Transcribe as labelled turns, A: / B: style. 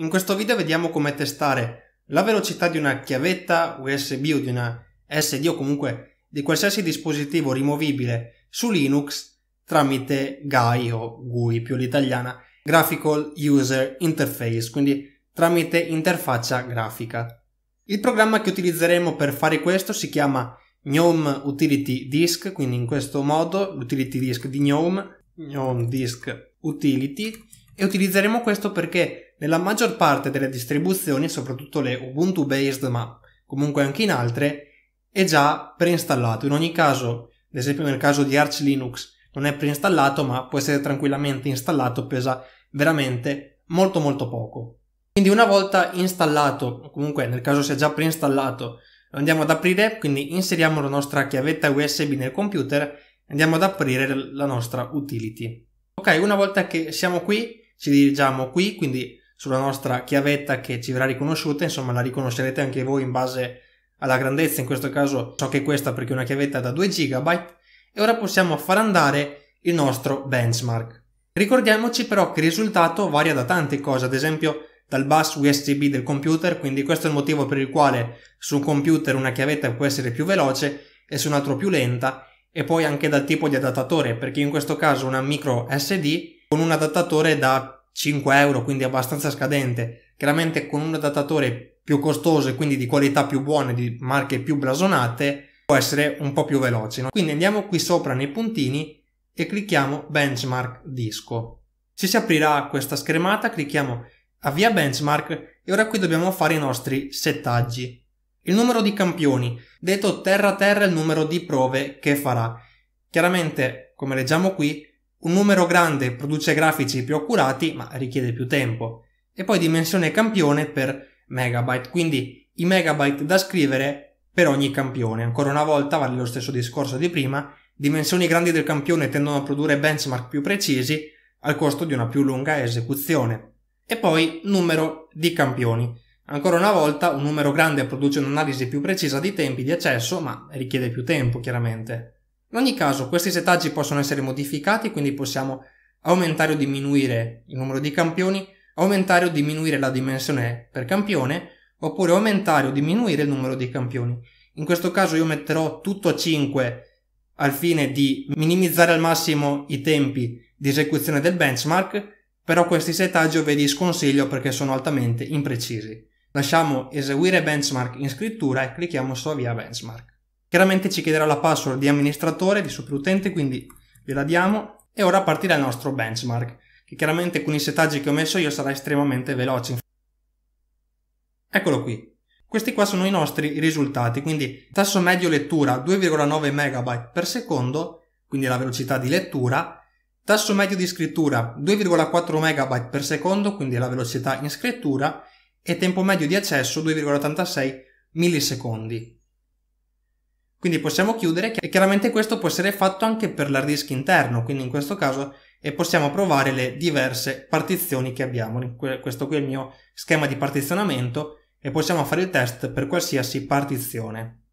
A: In questo video vediamo come testare la velocità di una chiavetta USB o di una SD o comunque di qualsiasi dispositivo rimovibile su Linux tramite GUI o GUI più l'italiana Graphical User Interface, quindi tramite interfaccia grafica. Il programma che utilizzeremo per fare questo si chiama GNOME Utility Disk, quindi in questo modo l'utility disk di GNOME, GNOME Disk Utility e utilizzeremo questo perché nella maggior parte delle distribuzioni, soprattutto le Ubuntu based, ma comunque anche in altre, è già preinstallato. In ogni caso, ad esempio nel caso di Arch Linux, non è preinstallato, ma può essere tranquillamente installato, pesa veramente molto molto poco. Quindi una volta installato, comunque nel caso sia già preinstallato, lo andiamo ad aprire, quindi inseriamo la nostra chiavetta USB nel computer e andiamo ad aprire la nostra utility. Ok, una volta che siamo qui, ci dirigiamo qui, quindi sulla nostra chiavetta che ci verrà riconosciuta, insomma la riconoscerete anche voi in base alla grandezza, in questo caso so che è questa perché è una chiavetta da 2 GB e ora possiamo far andare il nostro benchmark. Ricordiamoci però che il risultato varia da tante cose, ad esempio dal bus USB del computer, quindi questo è il motivo per il quale su un computer una chiavetta può essere più veloce e su un altro più lenta e poi anche dal tipo di adattatore, perché in questo caso una micro SD con un adattatore da 5 euro, quindi abbastanza scadente, chiaramente con un adattatore più costoso e quindi di qualità più buone, di marche più blasonate, può essere un po' più veloce. No? Quindi andiamo qui sopra nei puntini e clicchiamo benchmark disco. Ci si aprirà questa schermata, clicchiamo avvia benchmark e ora qui dobbiamo fare i nostri settaggi. Il numero di campioni, detto terra terra il numero di prove che farà. Chiaramente, come leggiamo qui, un numero grande produce grafici più accurati ma richiede più tempo. E poi dimensione campione per megabyte, quindi i megabyte da scrivere per ogni campione. Ancora una volta vale lo stesso discorso di prima, dimensioni grandi del campione tendono a produrre benchmark più precisi al costo di una più lunga esecuzione. E poi numero di campioni. Ancora una volta un numero grande produce un'analisi più precisa di tempi di accesso ma richiede più tempo chiaramente. In ogni caso, questi settaggi possono essere modificati, quindi possiamo aumentare o diminuire il numero di campioni, aumentare o diminuire la dimensione per campione, oppure aumentare o diminuire il numero di campioni. In questo caso io metterò tutto a 5 al fine di minimizzare al massimo i tempi di esecuzione del benchmark, però questi settaggi ve li sconsiglio perché sono altamente imprecisi. Lasciamo eseguire benchmark in scrittura e clicchiamo su avvia benchmark. Chiaramente ci chiederà la password di amministratore, di superutente, quindi gliela diamo e ora partirà il nostro benchmark, che chiaramente con i settaggi che ho messo io sarà estremamente veloce. Eccolo qui. Questi qua sono i nostri risultati, quindi tasso medio lettura 2,9 MB per secondo, quindi la velocità di lettura, tasso medio di scrittura 2,4 MB per secondo, quindi la velocità in scrittura, e tempo medio di accesso 2,86 millisecondi. Quindi possiamo chiudere e chiaramente questo può essere fatto anche per l'hard disk interno, quindi in questo caso e possiamo provare le diverse partizioni che abbiamo. Questo qui è il mio schema di partizionamento e possiamo fare il test per qualsiasi partizione.